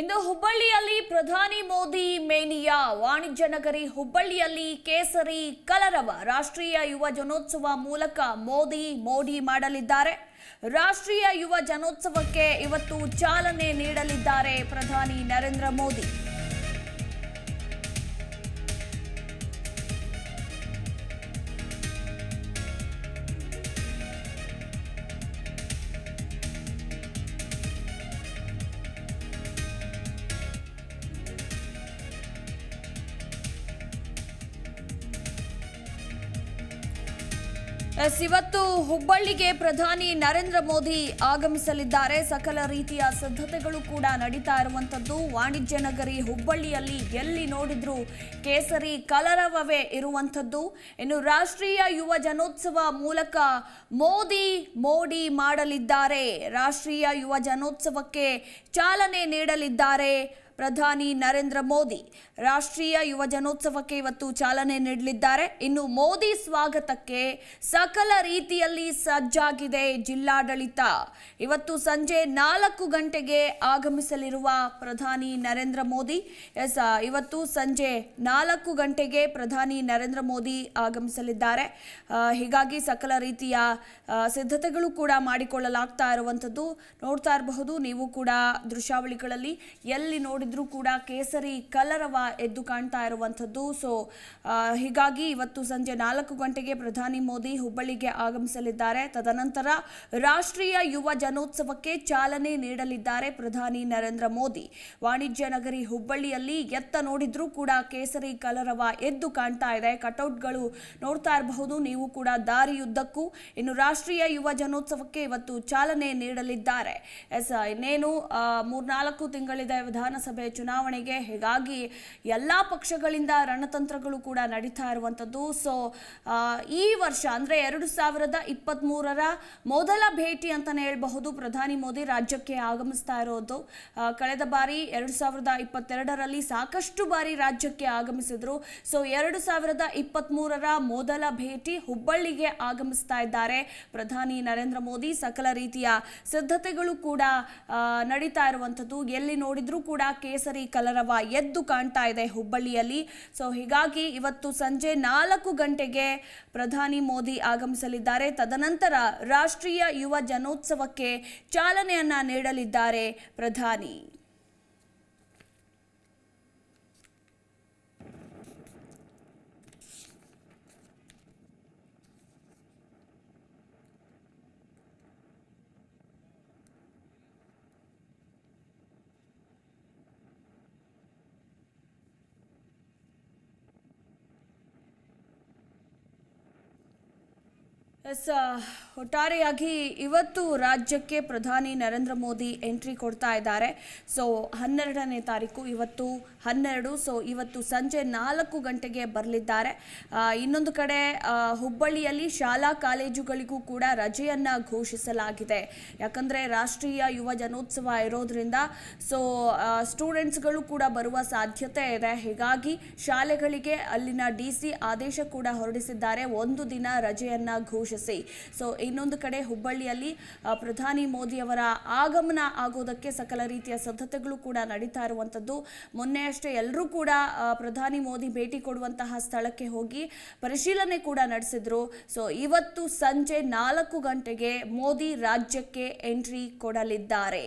ಇಂದು ಹುಬ್ಬಳ್ಳಿಯಲ್ಲಿ ಪ್ರಧಾನಿ ಮೋದಿ ಮೇನಿಯಾ ವಾಣಿಜ್ಯ ನಗರಿ ಹುಬ್ಬಳ್ಳಿಯಲ್ಲಿ ಕೇಸರಿ ಕಲರವ ರಾಷ್ಟ್ರೀಯ ಯುವ ಜನೋತ್ಸವ ಮೂಲಕ ಮೋದಿ ಮೋಡಿ ಮಾಡಲಿದ್ದಾರೆ ರಾಷ್ಟ್ರೀಯ ಯುವ ಜನೋತ್ಸವಕ್ಕೆ ಇವತ್ತು ಚಾಲನೆ ನೀಡಲಿದ್ದಾರೆ ಪ್ರಧಾನಿ ನರೇಂದ್ರ ಮೋದಿ ಎಸ್ ಇವತ್ತು ಹುಬ್ಬಳ್ಳಿಗೆ ಪ್ರಧಾನಿ ನರೇಂದ್ರ ಮೋದಿ ಆಗಮಿಸಲಿದ್ದಾರೆ ಸಕಲ ರೀತಿಯ ಸಿದ್ಧತೆಗಳು ಕೂಡ ನಡೀತಾ ಇರುವಂಥದ್ದು ವಾಣಿಜ್ಯ ನಗರಿ ಹುಬ್ಬಳ್ಳಿಯಲ್ಲಿ ಎಲ್ಲಿ ನೋಡಿದ್ರು ಕೇಸರಿ ಕಲರವವೇ ಇರುವಂಥದ್ದು ಇನ್ನು ರಾಷ್ಟ್ರೀಯ ಯುವ ಜನೋತ್ಸವ ಮೂಲಕ ಮೋದಿ ಮೋಡಿ ಮಾಡಲಿದ್ದಾರೆ ರಾಷ್ಟ್ರೀಯ ಯುವ ಜನೋತ್ಸವಕ್ಕೆ ಚಾಲನೆ ನೀಡಲಿದ್ದಾರೆ ಪ್ರಧಾನಿ ನರೇಂದ್ರ ಮೋದಿ ರಾಷ್ಟ್ರೀಯ ಯುವ ಜನೋತ್ಸವಕ್ಕೆ ಇವತ್ತು ಚಾಲನೆ ನೀಡಲಿದ್ದಾರೆ ಇನ್ನು ಮೋದಿ ಸ್ವಾಗತಕ್ಕೆ ಸಕಲ ರೀತಿಯಲ್ಲಿ ಸಜ್ಜಾಗಿದೆ ಜಿಲ್ಲಾಡಳಿತ ಇವತ್ತು ಸಂಜೆ ನಾಲ್ಕು ಗಂಟೆಗೆ ಆಗಮಿಸಲಿರುವ ಪ್ರಧಾನಿ ನರೇಂದ್ರ ಮೋದಿ ಎಸ್ ಇವತ್ತು ಸಂಜೆ ನಾಲ್ಕು ಗಂಟೆಗೆ ಪ್ರಧಾನಿ ನರೇಂದ್ರ ಮೋದಿ ಆಗಮಿಸಲಿದ್ದಾರೆ ಹೀಗಾಗಿ ಸಕಲ ರೀತಿಯ ಸಿದ್ಧತೆಗಳು ಕೂಡ ಮಾಡಿಕೊಳ್ಳಲಾಗ್ತಾ ಇರುವಂಥದ್ದು ನೋಡ್ತಾ ಇರಬಹುದು ನೀವು ಕೂಡ ದೃಶ್ಯಾವಳಿಗಳಲ್ಲಿ ಎಲ್ಲಿ ನೋಡಿ ನೋಡಿದ್ರೂ ಕೂಡ ಕೇಸರಿ ಕಲರವ ಎದ್ದು ಕಾಣ್ತಾ ಇರುವಂಥದ್ದು ಸೊ ಹೀಗಾಗಿ ಇವತ್ತು ಸಂಜೆ ನಾಲ್ಕು ಗಂಟೆಗೆ ಪ್ರಧಾನಿ ಮೋದಿ ಹುಬ್ಬಳ್ಳಿಗೆ ಆಗಮಿಸಲಿದ್ದಾರೆ ತದನಂತರ ರಾಷ್ಟ್ರೀಯ ಯುವ ಜನೋತ್ಸವಕ್ಕೆ ಚಾಲನೆ ನೀಡಲಿದ್ದಾರೆ ಪ್ರಧಾನಿ ನರೇಂದ್ರ ಮೋದಿ ವಾಣಿಜ್ಯ ನಗರಿ ಹುಬ್ಬಳ್ಳಿಯಲ್ಲಿ ಎತ್ತ ನೋಡಿದ್ರೂ ಕೂಡ ಕೇಸರಿ ಕಲರವ ಎದ್ದು ಕಾಣ್ತಾ ಇದೆ ಕಟೌಟ್ಗಳು ನೋಡ್ತಾ ಇರಬಹುದು ನೀವು ಕೂಡ ದಾರಿಯುದ್ದಕ್ಕೂ ಇನ್ನು ರಾಷ್ಟ್ರೀಯ ಯುವ ಜನೋತ್ಸವಕ್ಕೆ ಇವತ್ತು ಚಾಲನೆ ನೀಡಲಿದ್ದಾರೆ ಎಸ್ ಇನ್ನೇನು ಮೂರ್ನಾಲ್ಕು ತಿಂಗಳಿದೆ ವಿಧಾನಸಭೆ ಲೋಕಸಭೆ ಚುನಾವಣೆಗೆ ಹೀಗಾಗಿ ಎಲ್ಲ ಪಕ್ಷಗಳಿಂದ ರಣತಂತ್ರಗಳು ಕೂಡ ನಡೀತಾ ಇರುವಂಥದ್ದು ಸೊ ಈ ವರ್ಷ ಅಂದರೆ ಎರಡು ಸಾವಿರದ ಇಪ್ಪತ್ತ್ಮೂರರ ಮೊದಲ ಭೇಟಿ ಅಂತಲೇ ಹೇಳಬಹುದು ಪ್ರಧಾನಿ ಮೋದಿ ರಾಜ್ಯಕ್ಕೆ ಆಗಮಿಸ್ತಾ ಇರೋದು ಕಳೆದ ಬಾರಿ ಎರಡು ಸಾವಿರದ ಇಪ್ಪತ್ತೆರಡರಲ್ಲಿ ಸಾಕಷ್ಟು ಬಾರಿ ರಾಜ್ಯಕ್ಕೆ ಆಗಮಿಸಿದ್ರು ಸೊ ಎರಡು ಸಾವಿರದ ಇಪ್ಪತ್ತ್ಮೂರರ ಮೊದಲ ಭೇಟಿ ಹುಬ್ಬಳ್ಳಿಗೆ ಆಗಮಿಸ್ತಾ ಇದ್ದಾರೆ ಪ್ರಧಾನಿ ನರೇಂದ್ರ ಮೋದಿ ಸಕಲ ರೀತಿಯ ಸಿದ್ಧತೆಗಳು ಕೂಡ ನಡೀತಾ ಇರುವಂಥದ್ದು ಎಲ್ಲಿ ನೋಡಿದ್ರೂ ಕೂಡ ಕೇಸರಿ ಕಲರವ ಎದ್ದು ಕಾಣ್ತಾ ಇದೆ ಹುಬ್ಬಳ್ಳಿಯಲ್ಲಿ ಸೊ ಹೀಗಾಗಿ ಇವತ್ತು ಸಂಜೆ ನಾಲ್ಕು ಗಂಟೆಗೆ ಪ್ರಧಾನಿ ಮೋದಿ ಆಗಮಿಸಲಿದ್ದಾರೆ ತದನಂತರ ರಾಷ್ಟ್ರೀಯ ಯುವ ಜನೋತ್ಸವಕ್ಕೆ ಚಾಲನೆಯನ್ನ ನೀಡಲಿದ್ದಾರೆ ಪ್ರಧಾನಿ ಎಸ್ ಒಟ್ಟಾರೆಯಾಗಿ ಇವತ್ತು ರಾಜ್ಯಕ್ಕೆ ಪ್ರಧಾನಿ ನರೇಂದ್ರ ಮೋದಿ ಎಂಟ್ರಿ ಕೊಡ್ತಾ ಇದ್ದಾರೆ ಸೊ ಹನ್ನೆರಡನೇ ತಾರೀಕು ಇವತ್ತು ಹನ್ನೆರಡು ಸೊ ಇವತ್ತು ಸಂಜೆ ನಾಲ್ಕು ಗಂಟೆಗೆ ಬರಲಿದ್ದಾರೆ ಇನ್ನೊಂದು ಕಡೆ ಹುಬ್ಬಳ್ಳಿಯಲ್ಲಿ ಶಾಲಾ ಕಾಲೇಜುಗಳಿಗೂ ಕೂಡ ರಜೆಯನ್ನು ಘೋಷಿಸಲಾಗಿದೆ ಯಾಕಂದರೆ ರಾಷ್ಟ್ರೀಯ ಯುವ ಜನೋತ್ಸವ ಇರೋದ್ರಿಂದ ಸೊ ಸ್ಟೂಡೆಂಟ್ಸ್ಗಳು ಕೂಡ ಬರುವ ಸಾಧ್ಯತೆ ಇದೆ ಹೀಗಾಗಿ ಶಾಲೆಗಳಿಗೆ ಅಲ್ಲಿನ ಡಿ ಸಿ ಆದೇಶ ಕೂಡ ಹೊರಡಿಸಿದ್ದಾರೆ ಒಂದು ದಿನ ರಜೆಯನ್ನು ಘೋಷಿಸಿದ್ದಾರೆ ಉದ್ದೇಶಿಸಿ ಸೊ ಇನ್ನೊಂದು ಕಡೆ ಹುಬ್ಬಳ್ಳಿಯಲ್ಲಿ ಪ್ರಧಾನಿ ಮೋದಿಯವರ ಆಗಮನ ಆಗೋದಕ್ಕೆ ಸಕಲ ರೀತಿಯ ಸಿದ್ಧತೆಗಳು ಕೂಡ ನಡೀತಾ ಇರುವಂಥದ್ದು ಮೊನ್ನೆ ಅಷ್ಟೇ ಎಲ್ಲರೂ ಕೂಡ ಪ್ರಧಾನಿ ಮೋದಿ ಭೇಟಿ ಕೊಡುವಂತಹ ಸ್ಥಳಕ್ಕೆ ಹೋಗಿ ಪರಿಶೀಲನೆ ಕೂಡ ನಡೆಸಿದ್ರು ಸೊ ಇವತ್ತು ಸಂಜೆ ನಾಲ್ಕು ಗಂಟೆಗೆ ಮೋದಿ ರಾಜ್ಯಕ್ಕೆ ಎಂಟ್ರಿ ಕೊಡಲಿದ್ದಾರೆ